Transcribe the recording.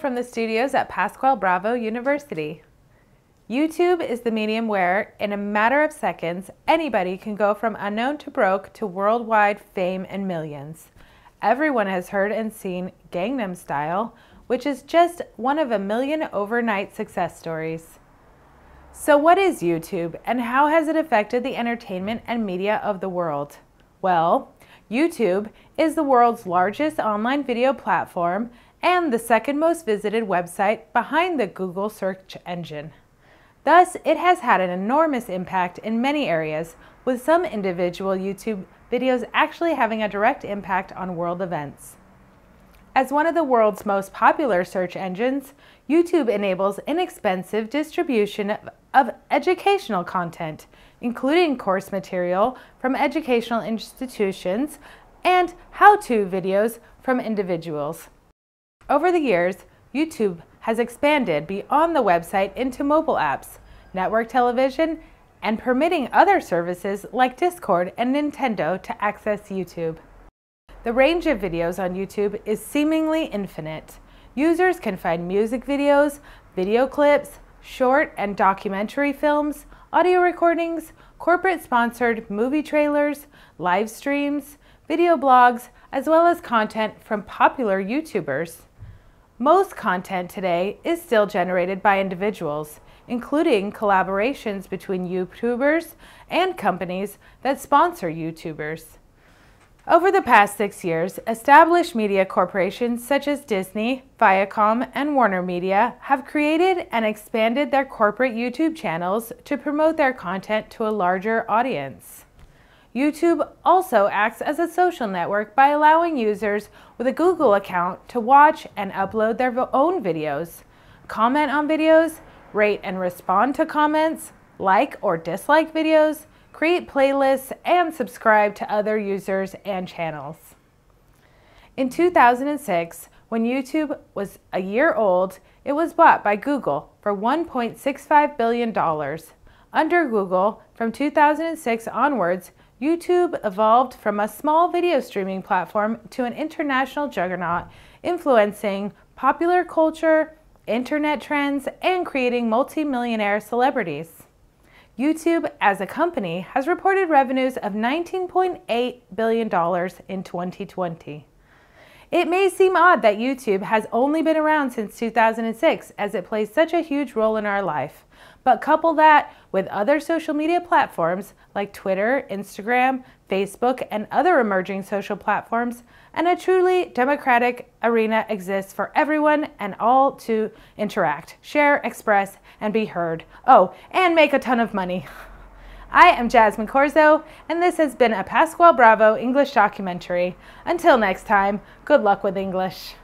from the studios at Pascual Bravo University. YouTube is the medium where, in a matter of seconds, anybody can go from unknown to broke to worldwide fame and millions. Everyone has heard and seen Gangnam Style, which is just one of a million overnight success stories. So what is YouTube and how has it affected the entertainment and media of the world? Well, YouTube is the world's largest online video platform and the second most visited website behind the Google search engine. Thus, it has had an enormous impact in many areas, with some individual YouTube videos actually having a direct impact on world events. As one of the world's most popular search engines, YouTube enables inexpensive distribution of, educational content, including course material from educational institutions and how-to videos from individuals. Over the years, YouTube has expanded beyond the website into mobile apps, network television, and permitting other services like Discord and Nintendo to access YouTube. The range of videos on YouTube is seemingly infinite. Users can find music videos, video clips, short and documentary films, audio recordings, corporate sponsored movie trailers, live streams, video blogs, as well as content from popular YouTubers. Most content today is still generated by individuals, including collaborations between YouTubers and companies that sponsor YouTubers. Over the past six years, established media corporations such as Disney, Viacom, and Warner Media have created and expanded their corporate YouTube channels to promote their content to a larger audience. YouTube also acts as a social network by allowing users with a Google account to watch and upload their own videos, comment on videos, rate and respond to comments, like or dislike videos, create playlists, and subscribe to other users and channels. In 2006, when YouTube was a year old, it was bought by Google for $1.65 billion. Under Google, from 2006 onwards, YouTube evolved from a small video streaming platform to an international juggernaut, influencing popular culture, internet trends, and creating multimillionaire celebrities. YouTube as a company has reported revenues of $19.8 billion in 2020. It may seem odd that YouTube has only been around since 2006 as it plays such a huge role in our life. But couple that with other social media platforms like Twitter, Instagram, Facebook, and other emerging social platforms, and a truly democratic arena exists for everyone and all to interact, share, express, and be heard. Oh, and make a ton of money. I am Jasmine Corzo, and this has been a Pasquale Bravo English documentary. Until next time, good luck with English.